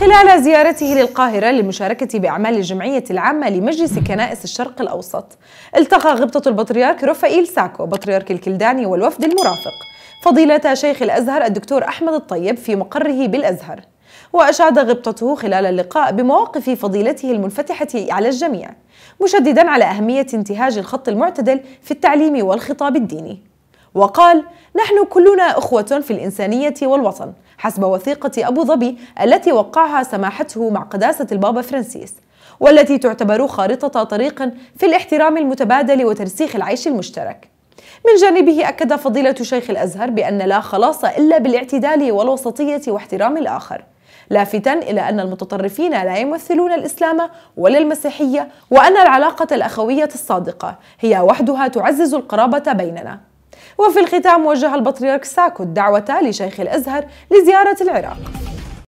خلال زيارته للقاهرة للمشاركة بأعمال الجمعية العامة لمجلس كنائس الشرق الأوسط التقى غبطة البطريرك رفائيل ساكو بطريرك الكلداني والوفد المرافق فضيلة شيخ الأزهر الدكتور أحمد الطيب في مقره بالأزهر وأشاد غبطته خلال اللقاء بمواقف فضيلته المنفتحة على الجميع مشددا على أهمية انتهاج الخط المعتدل في التعليم والخطاب الديني وقال نحن كلنا أخوة في الإنسانية والوطن حسب وثيقة أبو ظبي التي وقعها سماحته مع قداسة البابا فرانسيس والتي تعتبر خارطة طريق في الاحترام المتبادل وترسيخ العيش المشترك من جانبه أكد فضيلة شيخ الأزهر بأن لا خلاص إلا بالاعتدال والوسطية واحترام الآخر لافتا إلى أن المتطرفين لا يمثلون الإسلام ولا المسيحية وأن العلاقة الأخوية الصادقة هي وحدها تعزز القرابة بيننا وفي الختام وجه البطريرك ساكو الدعوة لشيخ الأزهر لزيارة العراق